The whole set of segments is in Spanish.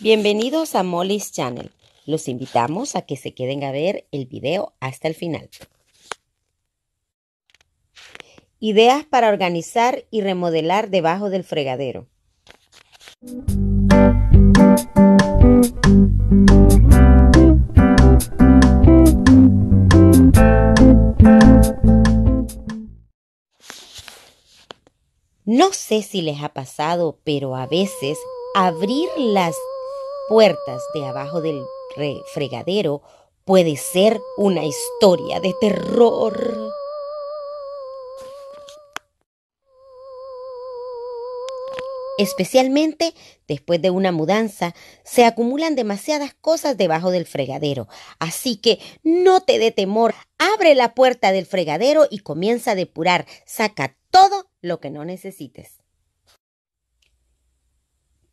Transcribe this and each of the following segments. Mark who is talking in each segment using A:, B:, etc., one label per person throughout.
A: Bienvenidos a Molly's Channel. Los invitamos a que se queden a ver el video hasta el final. Ideas para organizar y remodelar debajo del fregadero. No sé si les ha pasado, pero a veces abrir las puertas de abajo del fregadero puede ser una historia de terror. Especialmente después de una mudanza, se acumulan demasiadas cosas debajo del fregadero. Así que no te dé temor, abre la puerta del fregadero y comienza a depurar. Saca todo lo que no necesites.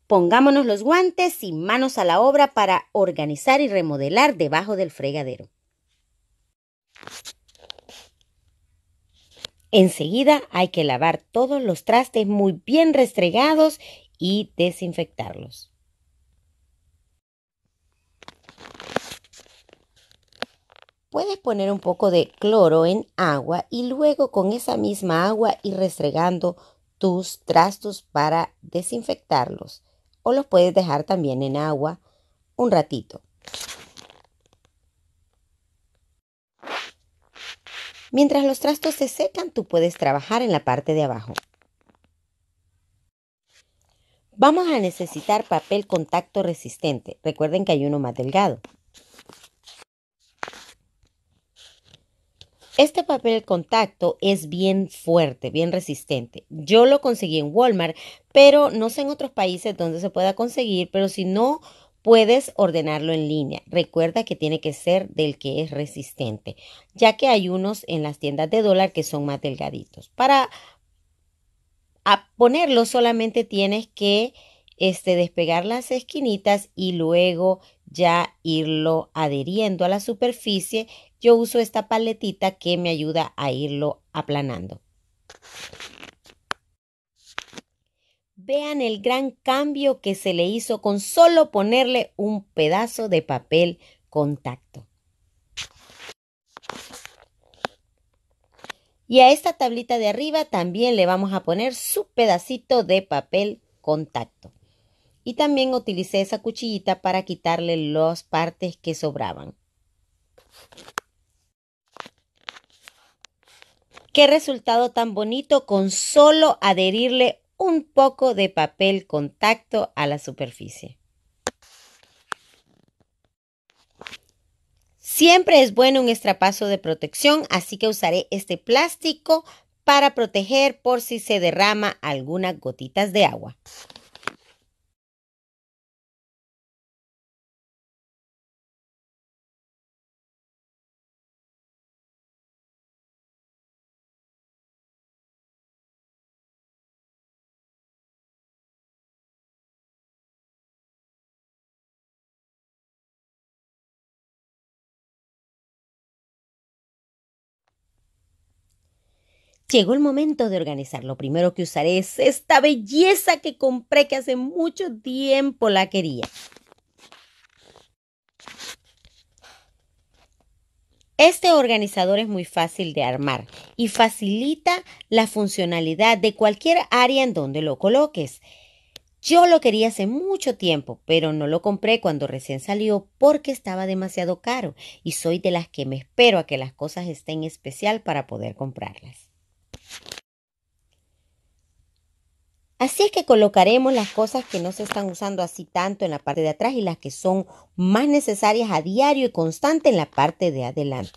A: Pongámonos los guantes y manos a la obra para organizar y remodelar debajo del fregadero. Enseguida hay que lavar todos los trastes muy bien restregados y desinfectarlos. Puedes poner un poco de cloro en agua y luego con esa misma agua ir restregando tus trastos para desinfectarlos o los puedes dejar también en agua un ratito. Mientras los trastos se secan, tú puedes trabajar en la parte de abajo. Vamos a necesitar papel contacto resistente. Recuerden que hay uno más delgado. Este papel contacto es bien fuerte, bien resistente. Yo lo conseguí en Walmart, pero no sé en otros países donde se pueda conseguir, pero si no, puedes ordenarlo en línea. Recuerda que tiene que ser del que es resistente, ya que hay unos en las tiendas de dólar que son más delgaditos. Para a ponerlo solamente tienes que este, despegar las esquinitas y luego ya irlo adheriendo a la superficie, yo uso esta paletita que me ayuda a irlo aplanando. Vean el gran cambio que se le hizo con solo ponerle un pedazo de papel contacto. Y a esta tablita de arriba también le vamos a poner su pedacito de papel contacto y también utilicé esa cuchillita para quitarle las partes que sobraban. Qué resultado tan bonito con solo adherirle un poco de papel contacto a la superficie. Siempre es bueno un extrapaso de protección, así que usaré este plástico para proteger por si se derrama algunas gotitas de agua. Llegó el momento de organizar. Lo primero que usaré es esta belleza que compré que hace mucho tiempo la quería. Este organizador es muy fácil de armar y facilita la funcionalidad de cualquier área en donde lo coloques. Yo lo quería hace mucho tiempo, pero no lo compré cuando recién salió porque estaba demasiado caro y soy de las que me espero a que las cosas estén especial para poder comprarlas. Así es que colocaremos las cosas que no se están usando así tanto en la parte de atrás y las que son más necesarias a diario y constante en la parte de adelante.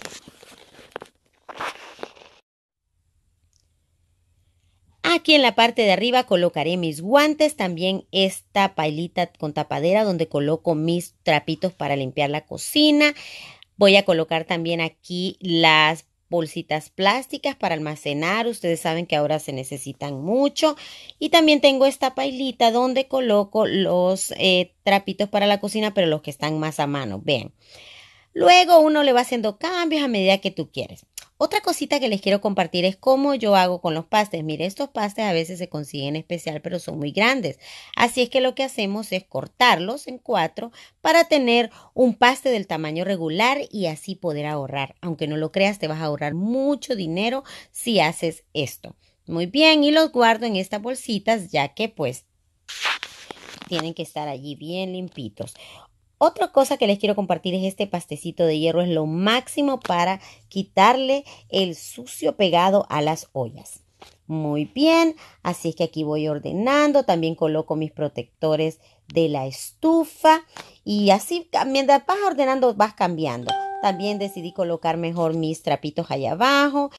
A: Aquí en la parte de arriba colocaré mis guantes, también esta pailita con tapadera donde coloco mis trapitos para limpiar la cocina. Voy a colocar también aquí las bolsitas plásticas para almacenar. Ustedes saben que ahora se necesitan mucho. Y también tengo esta pailita donde coloco los eh, trapitos para la cocina, pero los que están más a mano. Vean. Luego uno le va haciendo cambios a medida que tú quieres. Otra cosita que les quiero compartir es cómo yo hago con los pastes. Mire, estos pastes a veces se consiguen especial, pero son muy grandes. Así es que lo que hacemos es cortarlos en cuatro para tener un paste del tamaño regular y así poder ahorrar. Aunque no lo creas, te vas a ahorrar mucho dinero si haces esto. Muy bien, y los guardo en estas bolsitas ya que pues tienen que estar allí bien limpitos. Otra cosa que les quiero compartir es este pastecito de hierro. Es lo máximo para quitarle el sucio pegado a las ollas. Muy bien, así es que aquí voy ordenando. También coloco mis protectores de la estufa. Y así, mientras vas ordenando, vas cambiando. También decidí colocar mejor mis trapitos allá abajo.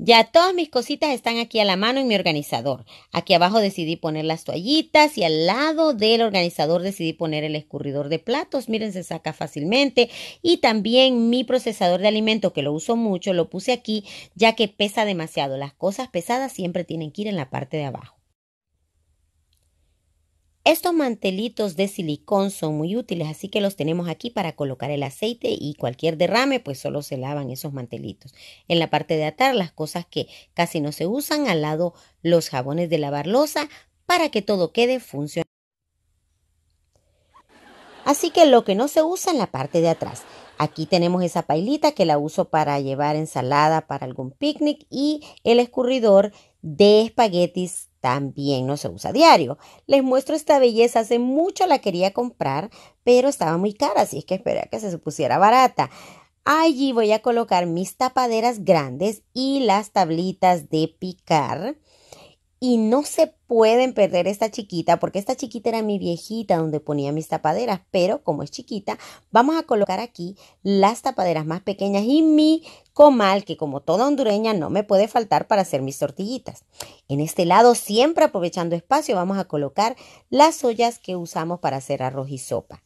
A: Ya todas mis cositas están aquí a la mano en mi organizador. Aquí abajo decidí poner las toallitas y al lado del organizador decidí poner el escurridor de platos. Miren, se saca fácilmente. Y también mi procesador de alimentos, que lo uso mucho, lo puse aquí ya que pesa demasiado. Las cosas pesadas siempre tienen que ir en la parte de abajo. Estos mantelitos de silicón son muy útiles, así que los tenemos aquí para colocar el aceite y cualquier derrame, pues solo se lavan esos mantelitos. En la parte de atrás, las cosas que casi no se usan, al lado los jabones de lavar losa para que todo quede funcionando. Así que lo que no se usa en la parte de atrás. Aquí tenemos esa pailita que la uso para llevar ensalada para algún picnic y el escurridor de espaguetis también no se usa diario. Les muestro esta belleza, hace mucho la quería comprar, pero estaba muy cara, así es que esperé a que se supusiera barata. Allí voy a colocar mis tapaderas grandes y las tablitas de picar. Y no se pueden perder esta chiquita, porque esta chiquita era mi viejita donde ponía mis tapaderas, pero como es chiquita, vamos a colocar aquí las tapaderas más pequeñas y mi comal, que como toda hondureña no me puede faltar para hacer mis tortillitas. En este lado, siempre aprovechando espacio, vamos a colocar las ollas que usamos para hacer arroz y sopa.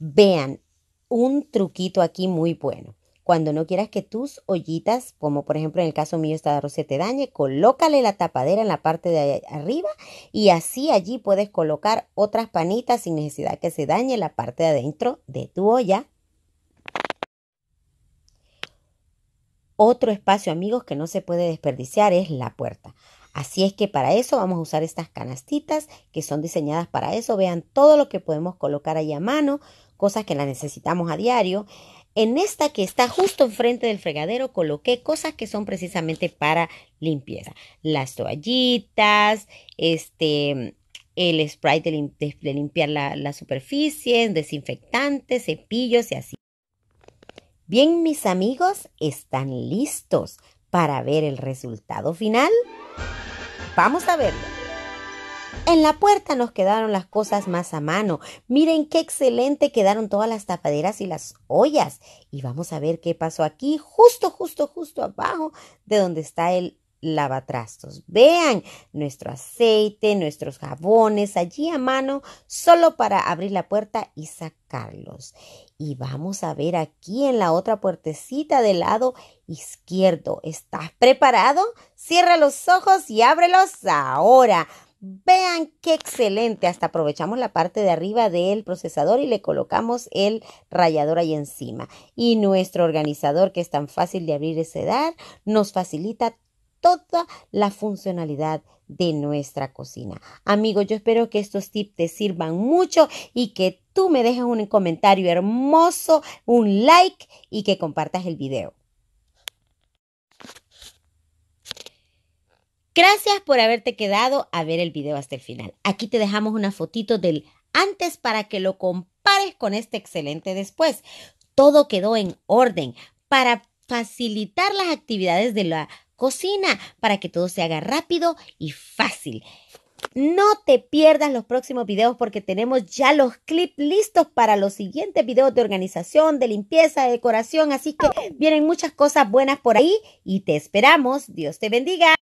A: Vean, un truquito aquí muy bueno. Cuando no quieras que tus ollitas, como por ejemplo en el caso mío esta de arroz te dañe, colócale la tapadera en la parte de arriba y así allí puedes colocar otras panitas sin necesidad que se dañe la parte de adentro de tu olla. Otro espacio, amigos, que no se puede desperdiciar es la puerta. Así es que para eso vamos a usar estas canastitas que son diseñadas para eso. Vean todo lo que podemos colocar ahí a mano, cosas que las necesitamos a diario. En esta que está justo enfrente del fregadero coloqué cosas que son precisamente para limpieza. Las toallitas, este, el spray de, limpiar la, la superficie, desinfectantes, cepillos y así. Bien, mis amigos, ¿están listos para ver el resultado final? Vamos a verlo. En la puerta nos quedaron las cosas más a mano. Miren qué excelente quedaron todas las tapaderas y las ollas. Y vamos a ver qué pasó aquí, justo, justo, justo abajo de donde está el lavatrastos. Vean nuestro aceite, nuestros jabones allí a mano, solo para abrir la puerta y sacarlos. Y vamos a ver aquí en la otra puertecita del lado izquierdo. ¿Estás preparado? Cierra los ojos y ábrelos ahora. Vean qué excelente, hasta aprovechamos la parte de arriba del procesador y le colocamos el rallador ahí encima. Y nuestro organizador, que es tan fácil de abrir y cerrar, nos facilita toda la funcionalidad de nuestra cocina. Amigos, yo espero que estos tips te sirvan mucho y que tú me dejes un comentario hermoso, un like y que compartas el video. Gracias por haberte quedado a ver el video hasta el final. Aquí te dejamos una fotito del antes para que lo compares con este excelente después. Todo quedó en orden para facilitar las actividades de la cocina, para que todo se haga rápido y fácil. No te pierdas los próximos videos porque tenemos ya los clips listos para los siguientes videos de organización, de limpieza, de decoración. Así que vienen muchas cosas buenas por ahí y te esperamos. Dios te bendiga.